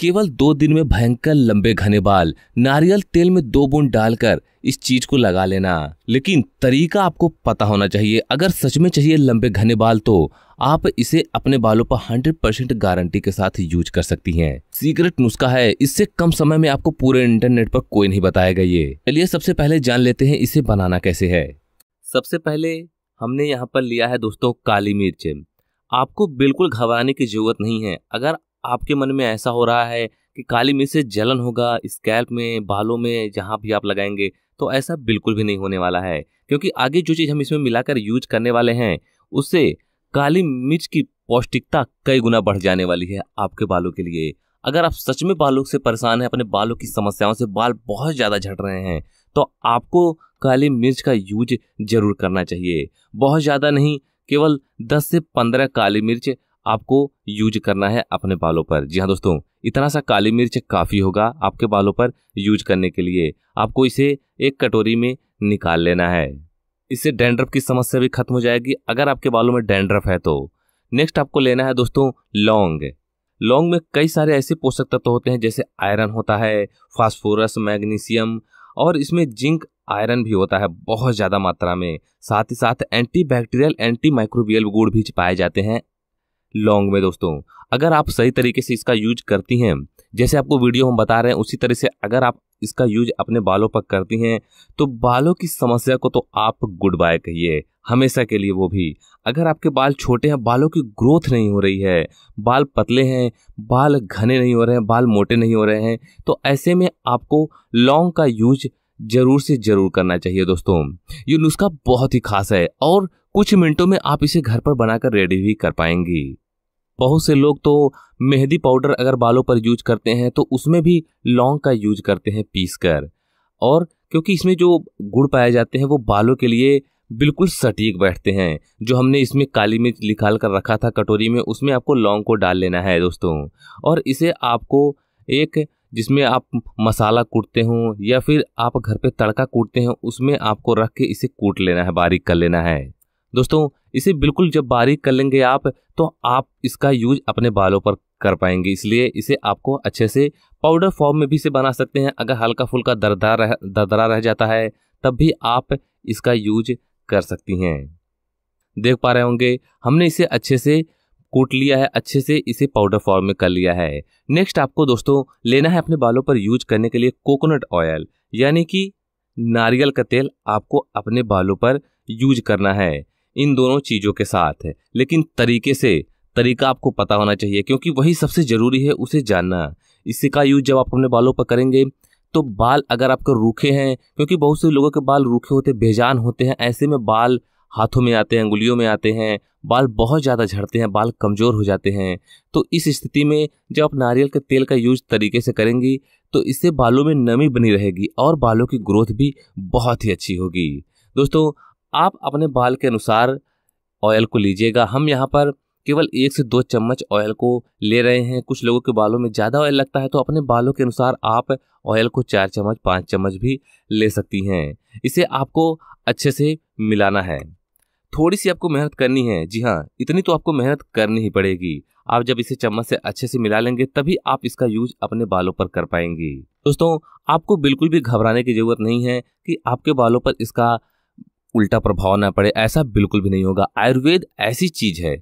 केवल दो दिन में भयंकर लंबे घने बाल नारियल तेल में दो बूंद डालकर इस चीज को लगा लेना लेकिन तरीका आपको पता होना चाहिए अगर सच में चाहिए लंबे घने बाल तो आप इसे अपने बालों पर 100 परसेंट गारंटी के साथ यूज कर सकती हैं सीक्रेट नुस्खा है इससे कम समय में आपको पूरे इंटरनेट पर कोई नहीं बताएगा ये चलिए सबसे पहले जान लेते हैं इसे बनाना कैसे है सबसे पहले हमने यहाँ पर लिया है दोस्तों काली मिर्च आपको बिल्कुल घबराने की जरूरत नहीं है अगर आपके मन में ऐसा हो रहा है कि काली मिर्च से जलन होगा स्कैल्प में बालों में जहाँ भी आप लगाएंगे तो ऐसा बिल्कुल भी नहीं होने वाला है क्योंकि आगे जो चीज़ हम इसमें मिलाकर यूज करने वाले हैं उससे काली मिर्च की पौष्टिकता कई गुना बढ़ जाने वाली है आपके बालों के लिए अगर आप सच में बालों से परेशान हैं अपने बालों की समस्याओं से बाल बहुत ज़्यादा झड़ रहे हैं तो आपको काली मिर्च का यूज जरूर करना चाहिए बहुत ज़्यादा नहीं केवल 10 से 15 काली मिर्च आपको यूज करना है अपने बालों पर जी हाँ दोस्तों इतना सा काली मिर्च काफ़ी होगा आपके बालों पर यूज करने के लिए आपको इसे एक कटोरी में निकाल लेना है इससे डैंड्रफ की समस्या भी खत्म हो जाएगी अगर आपके बालों में डैंड्रफ है तो नेक्स्ट आपको लेना है दोस्तों लौंग लौंग में कई सारे ऐसे पोषक तत्व होते हैं जैसे आयरन होता है फास्फोरस मैग्नीशियम और इसमें जिंक आयरन भी होता है बहुत ज़्यादा मात्रा में साथ ही साथ एंटी बैक्टीरियल एंटी माइक्रोबियल गुड़ भी पाए जाते हैं लॉन्ग में दोस्तों अगर आप सही तरीके से इसका यूज करती हैं जैसे आपको वीडियो हम बता रहे हैं उसी तरह से अगर आप इसका यूज अपने बालों पर करती हैं तो बालों की समस्या को तो आप गुड बाय कहिए हमेशा के लिए वो भी अगर आपके बाल छोटे हैं बालों की ग्रोथ नहीं हो रही है बाल पतले हैं बाल घने नहीं हो रहे हैं बाल मोटे नहीं हो रहे हैं तो ऐसे में आपको लौंग का यूज ज़रूर से ज़रूर करना चाहिए दोस्तों ये नुस्खा बहुत ही खास है और कुछ मिनटों में आप इसे घर पर बनाकर रेडी भी कर पाएंगी बहुत से लोग तो मेहंदी पाउडर अगर बालों पर यूज करते हैं तो उसमें भी लौंग का यूज करते हैं पीस कर और क्योंकि इसमें जो गुड़ पाए जाते हैं वो बालों के लिए बिल्कुल सटीक बैठते हैं जो हमने इसमें काली मिर्च निकाल कर रखा था कटोरी में उसमें आपको लौंग को डाल लेना है दोस्तों और इसे आपको एक जिसमें आप मसाला कूटते हो या फिर आप घर पे तड़का कूटते हैं उसमें आपको रख के इसे कूट लेना है बारीक कर लेना है दोस्तों इसे बिल्कुल जब बारीक कर लेंगे आप तो आप इसका यूज अपने बालों पर कर पाएंगे इसलिए इसे आपको अच्छे से पाउडर फॉर्म में भी इसे बना सकते हैं अगर हल्का फुल्का दरदार रह दरदरा रह जाता है तब भी आप इसका यूज कर सकती हैं देख पा रहे होंगे हमने इसे अच्छे से कूट लिया है अच्छे से इसे पाउडर फॉर्म में कर लिया है नेक्स्ट आपको दोस्तों लेना है अपने बालों पर यूज करने के लिए कोकोनट ऑयल यानी कि नारियल का तेल आपको अपने बालों पर यूज करना है इन दोनों चीज़ों के साथ है लेकिन तरीके से तरीका आपको पता होना चाहिए क्योंकि वही सबसे ज़रूरी है उसे जानना इसका यूज जब आप अपने बालों पर करेंगे तो बाल अगर आपके रूखे हैं क्योंकि बहुत से लोगों के बाल रूखे होते बेजान होते हैं ऐसे में बाल हाथों में आते हैं उंगुलियों में आते हैं बाल बहुत ज़्यादा झड़ते हैं बाल कमज़ोर हो जाते हैं तो इस स्थिति में जब आप नारियल के तेल का यूज तरीके से करेंगी तो इससे बालों में नमी बनी रहेगी और बालों की ग्रोथ भी बहुत ही अच्छी होगी दोस्तों आप अपने बाल के अनुसार ऑयल को लीजिएगा हम यहाँ पर केवल एक से दो चम्मच ऑयल को ले रहे हैं कुछ लोगों के बालों में ज़्यादा ऑयल लगता है तो अपने बालों के अनुसार आप ऑयल को चार चम्मच पाँच चम्मच भी ले सकती हैं इसे आपको अच्छे से मिलाना है थोड़ी सी आपको मेहनत करनी है जी हाँ इतनी तो आपको मेहनत करनी ही पड़ेगी आप जब इसे चम्मच से अच्छे से मिला लेंगे तभी आप इसका यूज अपने बालों पर कर पाएंगी दोस्तों आपको बिल्कुल भी घबराने की ज़रूरत नहीं है कि आपके बालों पर इसका उल्टा प्रभाव ना पड़े ऐसा बिल्कुल भी नहीं होगा आयुर्वेद ऐसी चीज है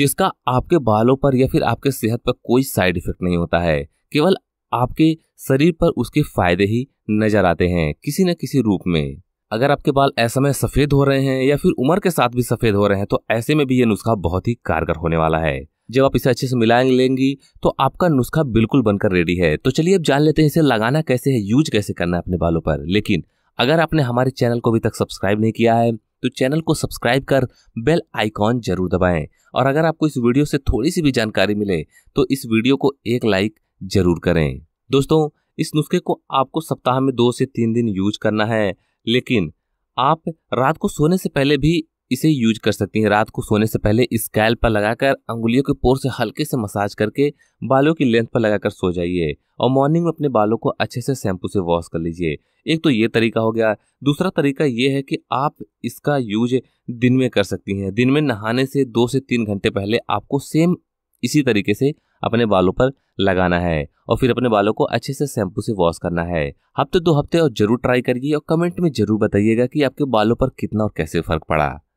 जिसका आपके बालों पर या फिर आपके सेहत पर कोई साइड इफेक्ट नहीं होता है केवल आपके शरीर पर उसके फायदे ही नजर आते हैं किसी न किसी रूप में अगर आपके बाल ऐसे में सफेद हो रहे हैं या फिर उम्र के साथ भी सफेद हो रहे हैं तो ऐसे में भी ये नुस्खा बहुत ही कारगर होने वाला है जब आप इसे अच्छे से मिला लेंगी तो आपका नुस्खा बिल्कुल बनकर रेडी है तो चलिए अब जान लेते हैं इसे लगाना कैसे है यूज कैसे करना है अपने बालों पर लेकिन अगर आपने हमारे चैनल को अभी तक सब्सक्राइब नहीं किया है तो चैनल को सब्सक्राइब कर बेल आइकॉन जरूर दबाएं और अगर आपको इस वीडियो से थोड़ी सी भी जानकारी मिले तो इस वीडियो को एक लाइक जरूर करें दोस्तों इस नुस्खे को आपको सप्ताह में दो से तीन दिन यूज करना है लेकिन आप रात को सोने से पहले भी इसे यूज कर सकती हैं रात को सोने से पहले स्कैल पर लगाकर अंगुलियों के पोर से हल्के से मसाज करके बालों की लेंथ पर लगाकर सो जाइए और मॉर्निंग में अपने बालों को अच्छे से शैम्पू से वॉश कर लीजिए एक तो ये तरीका हो गया दूसरा तरीका ये है कि आप इसका यूज दिन में कर सकती हैं दिन में नहाने से दो से तीन घंटे पहले आपको सेम इसी तरीके से अपने बालों पर लगाना है और फिर अपने बालों को अच्छे से शैम्पू से वॉश करना है हफ्ते दो हफ्ते और जरूर ट्राई करिए और कमेंट में जरूर बताइएगा कि आपके बालों पर कितना और कैसे फर्क पड़ा